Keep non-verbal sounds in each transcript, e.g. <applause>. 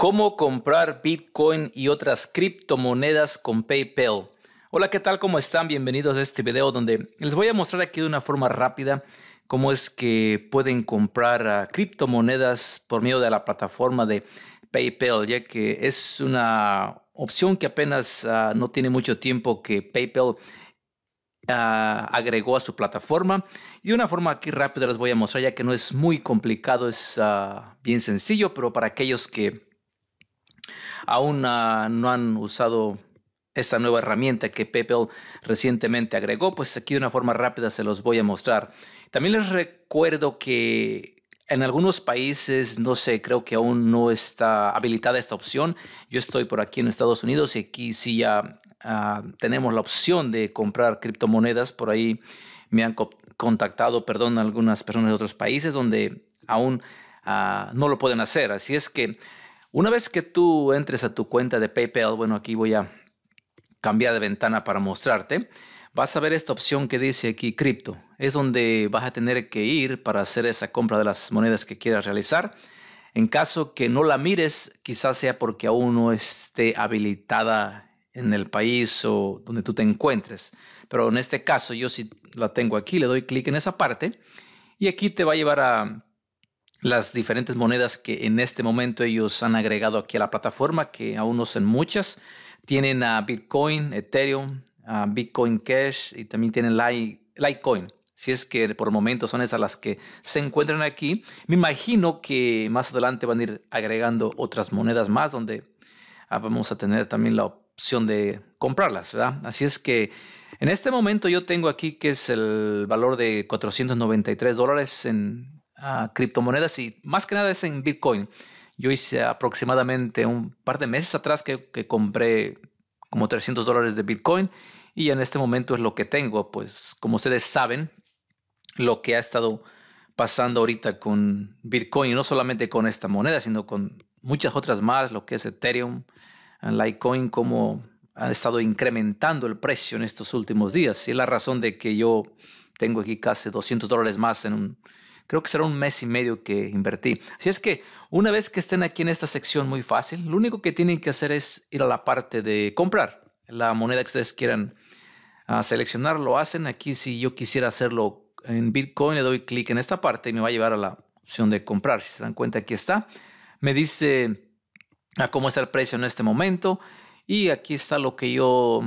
¿Cómo comprar Bitcoin y otras criptomonedas con PayPal? Hola, ¿qué tal? ¿Cómo están? Bienvenidos a este video donde les voy a mostrar aquí de una forma rápida cómo es que pueden comprar ah, criptomonedas por medio de la plataforma de PayPal, ya que es una opción que apenas ah, no tiene mucho tiempo que PayPal ah, agregó a su plataforma. Y de una forma aquí rápida les voy a mostrar, ya que no es muy complicado, es bien sencillo, pero para aquellos que Aún ah, no han usado esta nueva herramienta que PayPal recientemente agregó, pues aquí de una forma rápida se los voy a mostrar. También les recuerdo que en algunos países, no sé, creo que aún no está habilitada esta opción. Yo estoy por aquí en Estados Unidos y aquí sí ya ah, tenemos la opción de comprar criptomonedas. Por ahí me han contactado, perdón, algunas personas de otros países donde aún ah, no lo pueden hacer. Así es que una vez que tú entres a tu cuenta de PayPal, bueno, aquí voy a cambiar de ventana para mostrarte, vas a ver esta opción que dice aquí cripto. Es donde vas a tener que ir para hacer esa compra de las monedas que quieras realizar. En caso que no la mires, quizás sea porque aún no esté habilitada en el país o donde tú te encuentres. Pero en este caso, yo sí la tengo aquí, le doy clic en esa parte y aquí te va a llevar a las diferentes monedas que en este momento ellos han agregado aquí a la plataforma, que aún no son muchas. Tienen a Bitcoin, Ethereum, Bitcoin Cash y también tienen Litecoin. Si es que por el momento son esas las que se encuentran aquí. Me imagino que más adelante van a ir agregando otras monedas más donde ah, vamos a tener también la opción de comprarlas, ¿verdad? Así es que en este momento yo tengo aquí que es el valor de 493 dólares en criptomonedas y más que nada es en Bitcoin. Yo hice aproximadamente un par de meses atrás que, compré como 300 dólares de Bitcoin y en este momento es lo que tengo. Pues como ustedes saben, lo que ha estado pasando ahorita con Bitcoin, y no solamente con esta moneda, sino con muchas otras más, lo que es Ethereum, Litecoin, como han estado incrementando el precio en estos últimos días. Y la razón de que yo tengo aquí casi 200 dólares más en un, Creo que será un mes y medio que invertí. Así es que una vez que estén aquí en esta sección muy fácil, lo único que tienen que hacer es ir a la parte de comprar la moneda que ustedes quieran ah, seleccionar. Lo hacen aquí si yo quisiera hacerlo en Bitcoin, le doy clic en esta parte y me va a llevar a la opción de comprar. Si se dan cuenta, aquí está. Me dice a ah, cómo está el precio en este momento y aquí está lo que yo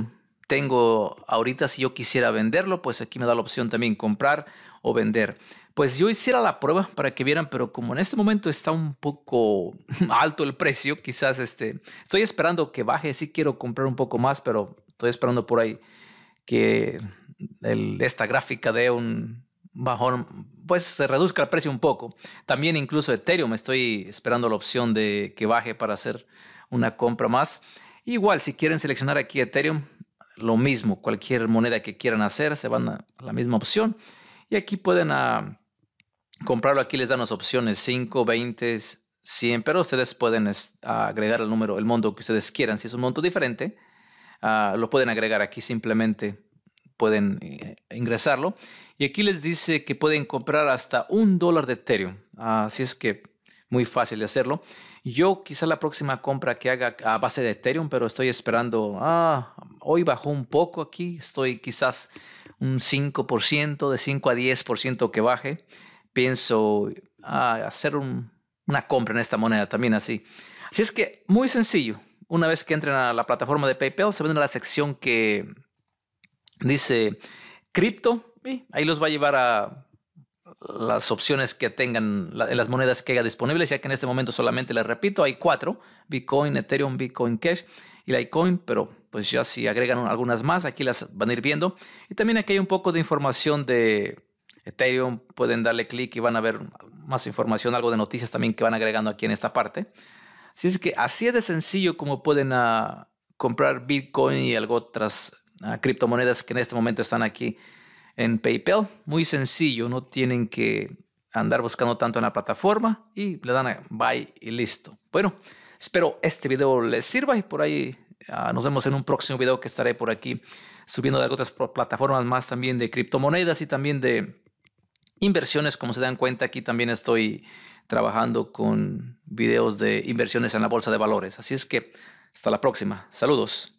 tengo ahorita. Si yo quisiera venderlo, pues aquí me da la opción también comprar o vender. Pues yo hiciera la prueba para que vieran, pero como en este momento está un poco <laughs> alto el precio, quizás este, estoy esperando que baje, sí quiero comprar un poco más, pero estoy esperando por ahí que el, esta gráfica dé un bajón, pues se reduzca el precio un poco. También incluso Ethereum, estoy esperando la opción de que baje para hacer una compra más. Igual, si quieren seleccionar aquí Ethereum, lo mismo, cualquier moneda que quieran hacer, se van a la misma opción. Y aquí pueden a, ah, comprarlo aquí les dan las opciones 5, 20, 100, pero ustedes pueden agregar el número, el monto que ustedes quieran. Si es un monto diferente, ah, lo pueden agregar aquí simplemente pueden eh, ingresarlo. Y aquí les dice que pueden comprar hasta un dólar de Ethereum. así es que muy fácil de hacerlo. Yo quizá la próxima compra que haga a base de Ethereum, pero estoy esperando, ah, hoy bajó un poco aquí, estoy quizás un 5%, de 5 a 10% que baje pienso ah, hacer una compra en esta moneda también así. Así es que muy sencillo. Una vez que entren a la plataforma de PayPal, se ven a la sección que dice cripto y ahí los va a llevar a las opciones que tengan, las monedas que haya disponibles, ya que en este momento solamente les repito, hay cuatro, Bitcoin, Ethereum, Bitcoin Cash y Litecoin, pero pues ya si agregan algunas más, aquí las van a ir viendo. Y también aquí hay un poco de información de Ethereum, pueden darle clic y van a ver más información, algo de noticias también que van agregando aquí en esta parte. Así es que así es de sencillo como pueden ah, comprar Bitcoin y algo otras ah, criptomonedas que en este momento están aquí en PayPal. Muy sencillo, no tienen que andar buscando tanto en la plataforma y le dan a buy y listo. Bueno, espero este video les sirva y por ahí ah, nos vemos en un próximo video que estaré por aquí subiendo de otras plataformas más también de criptomonedas y también de inversiones, como se dan cuenta, aquí también estoy trabajando con videos de inversiones en la bolsa de valores. Así es que hasta la próxima. Saludos.